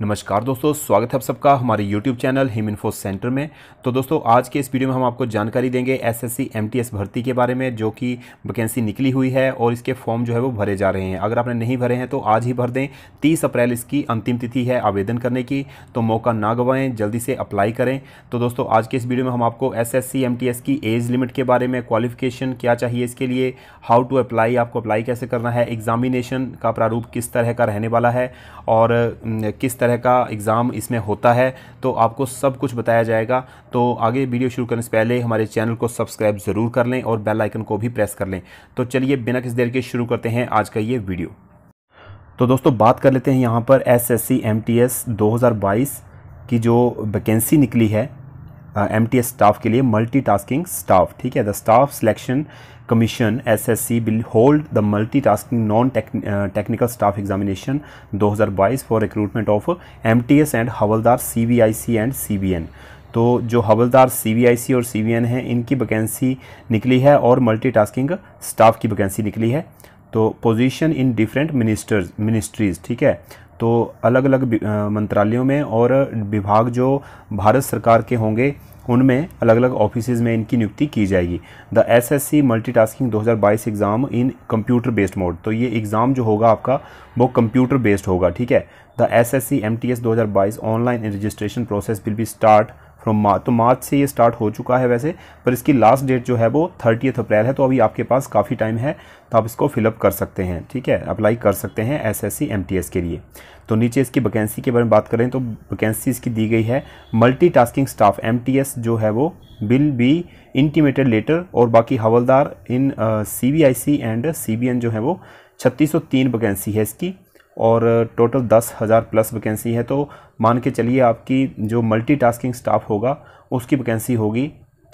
नमस्कार दोस्तों स्वागत है आप सबका हमारे YouTube channel Him info centre में तो दोस्तों आज के इस वीडियो में हम आपको जानकारी देंगे एसएससी एमटीएस भर्ती के बारे में जो कि वैकेंसी निकली हुई है और इसके फॉर्म जो है वो भरे जा रहे हैं अगर आपने नहीं भरे हैं तो आज ही भर दें तीस अप्रैल इसकी अंतिम तिथि है आवेदन करने की तो मौका ना गंवाएं जल्दी से अप्लाई करें तो दोस्तों आज के इस वीडियो में हम आपको एस एस की एज लिमिट के बारे में क्वालिफिकेशन क्या चाहिए इसके लिए हाउ टू अप्लाई आपको अप्लाई कैसे करना है एग्जामिनेशन का प्रारूप किस तरह का रहने वाला है और किस तरह का एग्ज़ाम इसमें होता है तो आपको सब कुछ बताया जाएगा तो आगे वीडियो शुरू करने से पहले हमारे चैनल को सब्सक्राइब ज़रूर कर लें और बेल आइकन को भी प्रेस कर लें तो चलिए बिना किस देर के शुरू करते हैं आज का ये वीडियो तो दोस्तों बात कर लेते हैं यहाँ पर S S C M T S दो हज़ार बाईस की जो वैकेंसी निकली है एम टी एस स्टाफ के लिए मल्टी टास्किंग स्टाफ ठीक है the staff selection commission S S C will hold the multi tasking non technical staff examination 2022 for recruitment of M T S and havaldar C V I C and C B N तो जो हवलदार सी आई सी और C N है इनकी vacancy निकली है और multi tasking staff की vacancy निकली है तो position in different ministers ministries ठीक है तो अलग अलग मंत्रालयों में और विभाग जो भारत सरकार के होंगे उनमें अलग अलग ऑफिस में इनकी नियुक्ति की जाएगी the S S C multi tasking दो हज़ार बाईस exam in computer based mode तो ये एग्ज़ाम जो होगा आपका वो कंप्यूटर बेस्ड होगा ठीक है the S S C M T S दो हज़ार बाईस online registration process will be start from March तो मार्च से ये स्टार्ट हो चुका है वैसे पर इसकी लास्ट डेट जो है वो थर्टीथ अप्रैल है तो अभी आपके पास काफ़ी टाइम है तो आप इसको फिलअप कर सकते हैं ठीक है अप्लाई कर सकते हैं एस एस के लिए तो नीचे इसकी वैकेंसी के बारे में बात करें तो वैकेंसी इसकी दी गई है मल्टी स्टाफ एम जो है वो बिल बी इंटीमेटेड लेटर और बाकी havaldar in C B I C and C B N जो है वो तीन वैकेंसी है इसकी और टोटल दस हज़ार प्लस वैकेंसी है तो मान के चलिए आपकी जो मल्टीटास्किंग स्टाफ होगा उसकी वैकेंसी होगी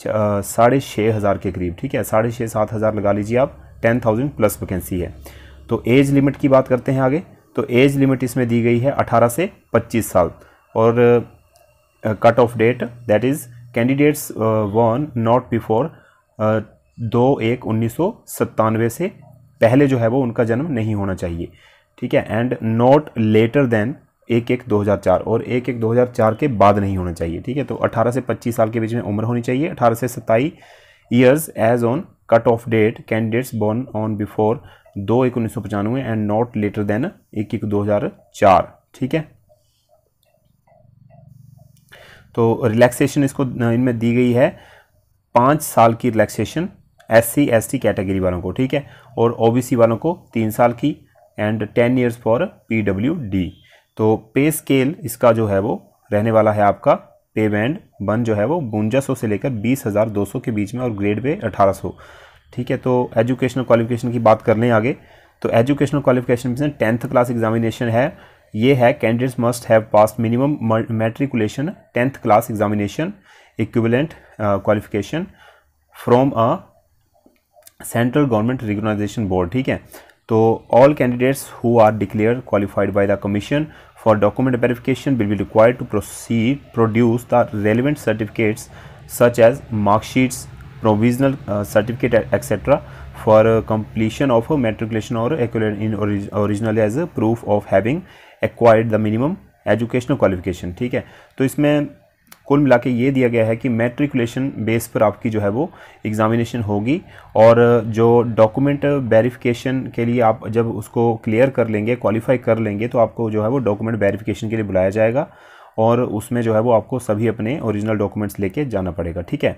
साढ़े छः हज़ार के करीब ठीक है साढ़े छः सात हज़ार लगा लीजिए आप टेन थाउजेंड प्लस वैकेंसी है तो एज लिमिट की बात करते हैं आगे तो एज लिमिट इसमें दी गई है अठारह से पच्चीस साल और cut off date that is candidates वन नॉट बिफोर दो एक उन्नीस से पहले जो है वो उनका जन्म नहीं होना चाहिए ठीक है एंड नॉट लेटर देन एक एक 2004 और एक एक 2004 के बाद नहीं होना चाहिए ठीक है तो 18 से 25 साल के बीच में उम्र होनी चाहिए 18 से सताई years age on cut off date candidates born on before दो एक उन्नीस सौ पचानवे एंड नॉट लेटर देन एक एक 2004 ठीक है तो रिलैक्सेशन इसको इनमें दी गई है पाँच साल की relaxation S C S T category वालों को ठीक है और ओ बी सी वालों को तीन साल की and ten years for P W D तो पे स्केल इसका जो है वो रहने वाला है आपका पे बैंड वन जो है वो बुंजा सौ से लेकर बीस हज़ार दो सौ के बीच में और ग्रेड पे अठारह सौ ठीक है तो एजुकेशनल क्वालिफिकेशन की बात कर लें आगे तो एजुकेशनल क्वालिफिकेशन में टेंथ क्लास एग्जामिनेशन है ये है candidates must have pass minimum matriculation tenth class examination equivalent qualification from a central government recognisation board ठीक है तो all candidates who are declare qualified by the commission for document verification will be required to proceed produce the relevant certificates such as marksheets provisional certificate etcetera for completion of matriculation और original age proof of having acquired the minimum educational qualification ठीक है तो इसमें कुल मिला के ये दिया गया है कि मेट्रिकुलेशन बेस पर आपकी जो है वो एग्ज़ामिनेशन होगी और जो डॉक्यूमेंट वेरिफिकेशन के लिए आप जब उसको क्लियर कर लेंगे क्वालिफाई कर लेंगे तो आपको जो है वो डॉक्यूमेंट वेरिफिकेशन के लिए बुलाया जाएगा और उसमें जो है वो आपको सभी अपने ओरिजिनल डॉक्यूमेंट्स लेके जाना पड़ेगा ठीक है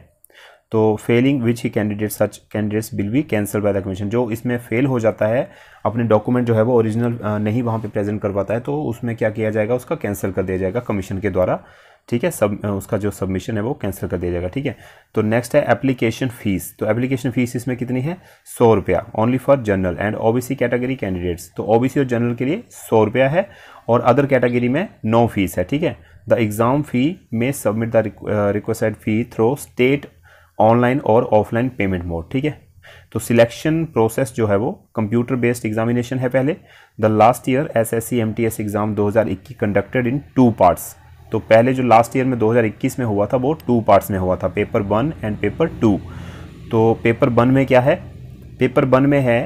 तो failing which he candidate such candidates will be cancel by the commission जो इसमें फेल हो जाता है अपने डॉक्यूमेंट जो है वो ओरिजिनल नहीं वहाँ पे प्रेजेंट कर पाता है तो उसमें क्या किया जाएगा उसका कैंसिल कर दिया जाएगा कमीशन के द्वारा ठीक है सब उसका जो सबमिशन है वो कैंसिल कर दिया जाएगा ठीक है तो नेक्स्ट है एप्लीकेशन फीस तो एप्लीकेशन फीस इसमें कितनी है सौ रुपया only for general and OBC category candidates तो ओबीसी और जनरल के लिए सौ रुपया है और अदर कैटेगरी में नो फीस है ठीक है द एग्ज़ाम फ़ी में submit the requested fee through state online और ऑफलाइन पेमेंट मोड ठीक है तो सिलेक्शन प्रोसेस जो है वो कंप्यूटर बेस्ड एग्जामिनेशन है पहले the last year S S C M T S exam दो हज़ार इक्कीस कंडक्टेड इन टू पार्ट्स तो पहले जो लास्ट ईयर में 2021 में हुआ था वो टू पार्ट्स में हुआ था paper one and paper two तो पेपर वन में क्या है पेपर वन में है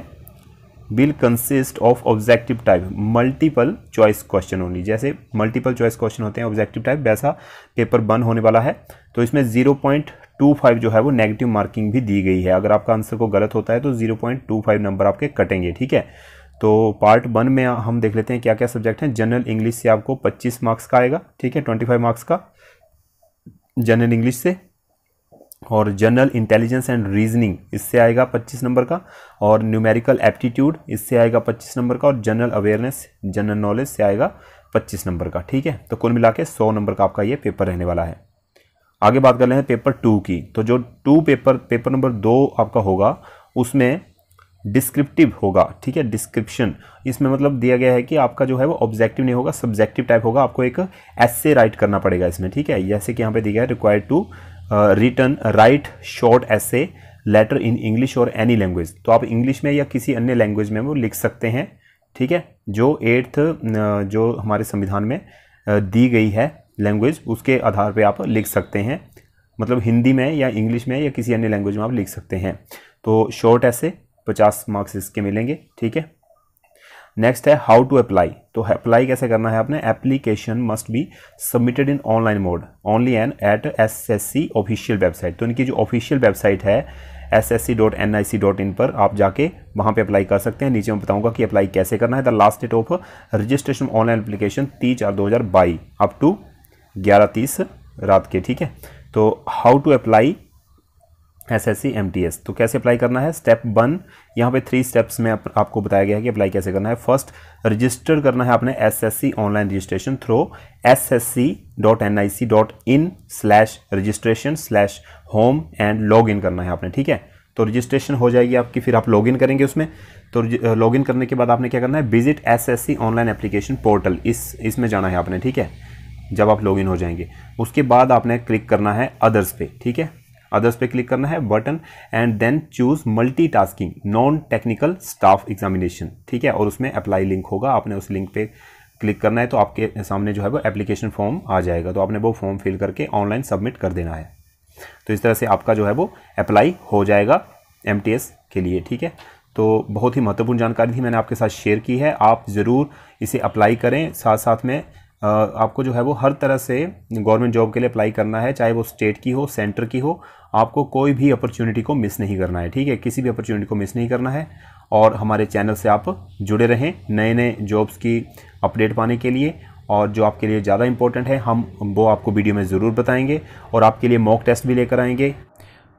will consist of objective type multiple choice question only जैसे मल्टीपल चॉइस क्वेश्चन होते हैं ऑब्जेक्टिव टाइप वैसा पेपर वन होने वाला है तो इसमें जीरो पॉइंट टू फाइव जो है वो नेगेटिव मार्किंग भी दी गई है अगर आपका आंसर को गलत होता है तो zero point two five number आपके कटेंगे ठीक है तो पार्ट वन में हम देख लेते हैं क्या क्या सब्जेक्ट हैं जनरल इंग्लिश से आपको 25 मार्क्स का आएगा ठीक है 25 मार्क्स का जनरल इंग्लिश से और जनरल इंटेलिजेंस एंड रीजनिंग इससे आएगा 25 नंबर का और न्यूमेरिकल एप्टीट्यूड इससे आएगा 25 नंबर का और जनरल अवेयरनेस जनरल नॉलेज से आएगा 25 नंबर का ठीक है तो कुल मिला के सौ नंबर का आपका ये पेपर रहने वाला है आगे बात कर लें पेपर टू की तो जो टू पेपर पेपर नंबर दो आपका होगा उसमें डिस्क्रिप्टिव होगा ठीक है डिस्क्रिप्शन इसमें मतलब दिया गया है कि आपका जो है वो ऑब्जेक्टिव नहीं होगा सब्जेक्टिव टाइप होगा आपको एक ऐसे राइट करना पड़ेगा इसमें ठीक है जैसे कि यहाँ पे दिया गया है required to return write short essay letter in English और एनी लैंग्वेज तो आप इंग्लिश में या किसी अन्य लैंग्वेज में वो लिख सकते हैं ठीक है जो एट्थ uh, जो हमारे संविधान में uh, दी गई है लैंग्वेज उसके आधार पे आप लिख सकते हैं मतलब हिंदी में या इंग्लिश में या किसी अन्य लैंग्वेज में आप लिख सकते हैं तो शॉर्ट ऐसे पचास मार्क्स इसके मिलेंगे ठीक है नेक्स्ट है हाउ टू अप्लाई तो अप्लाई कैसे करना है आपने application must be submitted in online mode only and at S S C official website तो इनकी जो ऑफिशियल वेबसाइट है S S C dot N I C dot in पर आप जाके वहाँ पे अप्लाई कर सकते हैं नीचे मैं बताऊंगा कि अप्लाई कैसे करना है the last date of registration online application तीन चार दो हज़ार बाई अप टू ग्यारह तीस रात के ठीक है तो how to apply S S C M T S तो कैसे अप्लाई करना है स्टेप वन यहाँ पे थ्री स्टेप्स में आप, आपको बताया गया है कि अप्लाई कैसे करना है फर्स्ट रजिस्टर करना है आपने S S C online registration through S S C dot N I C dot in slash registration slash home and log in करना है आपने ठीक है तो रजिस्ट्रेशन हो जाएगी आपकी फिर आप लॉगिन करेंगे उसमें तो लॉगिन करने के बाद आपने क्या करना है visit S S C online application portal इस इसमें जाना है आपने ठीक है जब आप लॉगिन हो जाएंगे उसके बाद आपने क्लिक करना है अदर्स पे ठीक है अदर्स पे क्लिक करना है button and then choose multitasking non technical staff examination ठीक है और उसमें अप्लाई लिंक होगा आपने उस लिंक पे क्लिक करना है तो आपके सामने जो है वो एप्लीकेशन फॉर्म आ जाएगा तो आपने वो फॉर्म फिल करके ऑनलाइन सबमिट कर देना है तो इस तरह से आपका जो है वो अप्लाई हो जाएगा एम के लिए ठीक है तो बहुत ही महत्वपूर्ण जानकारी थी मैंने आपके साथ शेयर की है आप ज़रूर इसे अप्लाई करें साथ साथ में आपको जो है वो हर तरह से गवर्नमेंट जॉब के लिए अप्लाई करना है चाहे वो स्टेट की हो सेंटर की हो आपको कोई भी अपॉर्चुनिटी को मिस नहीं करना है ठीक है किसी भी अपॉर्चुनिटी को मिस नहीं करना है और हमारे चैनल से आप जुड़े रहें नए नए जॉब्स की अपडेट पाने के लिए और जो आपके लिए ज़्यादा इंपॉर्टेंट है हम वो आपको वीडियो में ज़रूर बताएंगे और आपके लिए मॉक टेस्ट भी लेकर आएंगे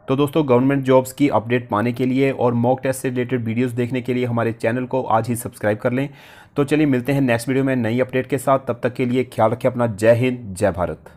तो दोस्तों गवर्नमेंट जॉब्स की अपडेट पाने के लिए और मॉक टेस्ट से रिलेटेड वीडियोस देखने के लिए हमारे चैनल को आज ही सब्सक्राइब कर लें तो चलिए मिलते हैं नेक्स्ट वीडियो में नई अपडेट के साथ तब तक के लिए ख्याल रखें अपना जय हिंद जय भारत